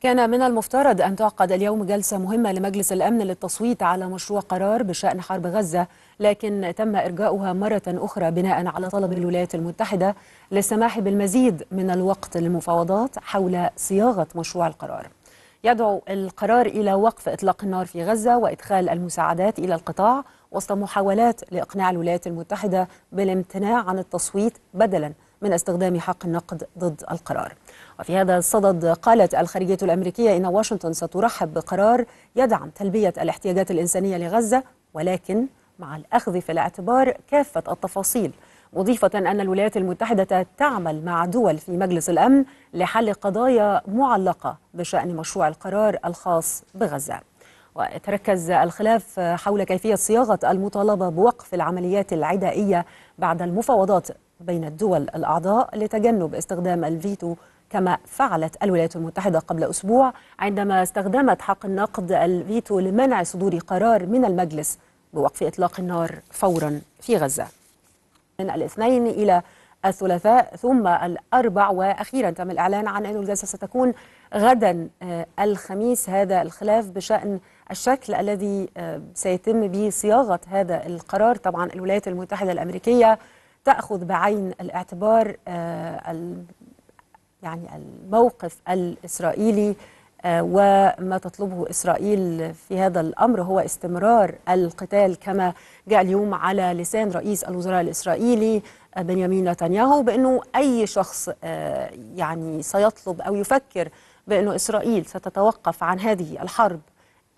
كان من المفترض أن تعقد اليوم جلسة مهمة لمجلس الأمن للتصويت على مشروع قرار بشأن حرب غزة لكن تم إرجاؤها مرة أخرى بناء على طلب الولايات المتحدة للسماح بالمزيد من الوقت للمفاوضات حول صياغة مشروع القرار يدعو القرار إلى وقف إطلاق النار في غزة وإدخال المساعدات إلى القطاع وسط محاولات لإقناع الولايات المتحدة بالامتناع عن التصويت بدلاً من استخدام حق النقد ضد القرار وفي هذا الصدد قالت الخارجية الأمريكية إن واشنطن سترحب بقرار يدعم تلبية الاحتياجات الإنسانية لغزة ولكن مع الأخذ في الاعتبار كافة التفاصيل مضيفة أن الولايات المتحدة تعمل مع دول في مجلس الأمن لحل قضايا معلقة بشأن مشروع القرار الخاص بغزة ويتركز الخلاف حول كيفية صياغة المطالبة بوقف العمليات العدائية بعد المفاوضات بين الدول الأعضاء لتجنب استخدام الفيتو كما فعلت الولايات المتحدة قبل أسبوع عندما استخدمت حق النقد الفيتو لمنع صدور قرار من المجلس بوقف إطلاق النار فورا في غزة من الاثنين إلى الثلاثاء ثم الأربع وأخيرا تم الإعلان عن أن الجلسة ستكون غدا آه، الخميس هذا الخلاف بشأن الشكل الذي آه، سيتم به صياغة هذا القرار طبعا الولايات المتحدة الأمريكية تأخذ بعين الاعتبار آه، يعني الموقف الإسرائيلي آه، وما تطلبه إسرائيل في هذا الأمر هو استمرار القتال كما جاء اليوم على لسان رئيس الوزراء الإسرائيلي آه، بنيامين نتنياهو بأنه أي شخص يعني سيطلب أو يفكر بأنه إسرائيل ستتوقف عن هذه الحرب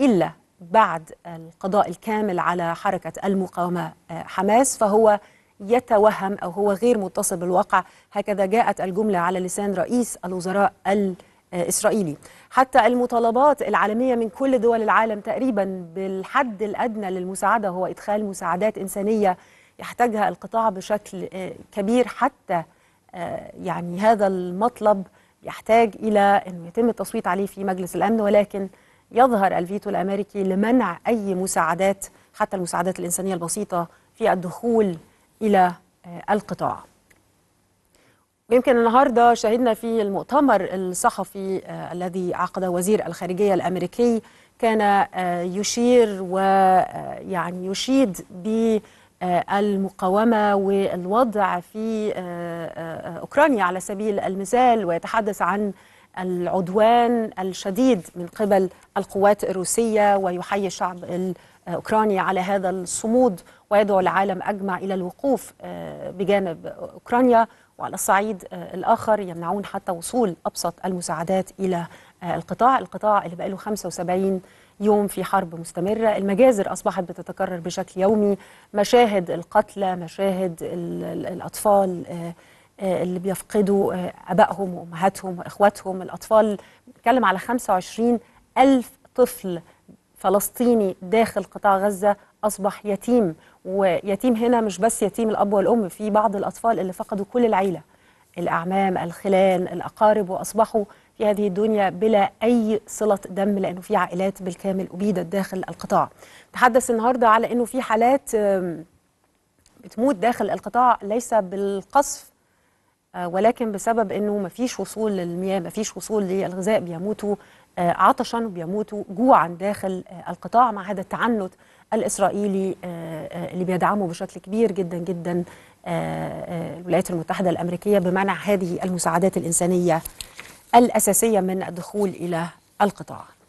إلا بعد القضاء الكامل على حركة المقاومة حماس فهو يتوهم أو هو غير متصل بالواقع هكذا جاءت الجملة على لسان رئيس الوزراء الإسرائيلي حتى المطالبات العالمية من كل دول العالم تقريبا بالحد الأدنى للمساعدة هو إدخال مساعدات إنسانية يحتاجها القطاع بشكل آه، كبير حتى آه، يعني هذا المطلب يحتاج إلى أنه يتم التصويت عليه في مجلس الأمن ولكن يظهر الفيتو الأمريكي لمنع أي مساعدات حتى المساعدات الإنسانية البسيطة في الدخول إلى آه، القطاع يمكن النهاردة شهدنا في المؤتمر الصحفي آه، الذي عقده وزير الخارجية الأمريكي كان آه، يشير ويعني يشيد بالمقاومة والوضع في أوكرانيا على سبيل المثال ويتحدث عن العدوان الشديد من قبل القوات الروسية ويحيي الشعب الروسي أوكرانيا على هذا الصمود ويدعو العالم أجمع إلى الوقوف آه، بجانب أوكرانيا وعلى الصعيد آه، الآخر يمنعون حتى وصول أبسط المساعدات إلى آه، القطاع القطاع اللي بقاله 75 يوم في حرب مستمرة المجازر أصبحت بتتكرر بشكل يومي مشاهد القتلى مشاهد الأطفال اللي بيفقدوا أبائهم وأمهاتهم وإخواتهم الأطفال بنتكلم على 25 ألف طفل فلسطيني داخل قطاع غزة أصبح يتيم ويتيم هنا مش بس يتيم الأب والأم في بعض الأطفال اللي فقدوا كل العيلة الأعمام الخلان الأقارب وأصبحوا في هذه الدنيا بلا أي صلة دم لأنه في عائلات بالكامل أبيدت داخل القطاع تحدث النهاردة على أنه في حالات بتموت داخل القطاع ليس بالقصف آه، ولكن بسبب أنه ما فيش وصول للمياه ما فيش وصول للغذاء بيموتوا آه، عطشا وبيموتوا جوعا داخل آه، القطاع مع هذا التعنت الإسرائيلي آه، اللي بيدعمه بشكل كبير جدا جدا الولايات المتحدة الأمريكية بمنع هذه المساعدات الإنسانية الأساسية من الدخول إلى القطاع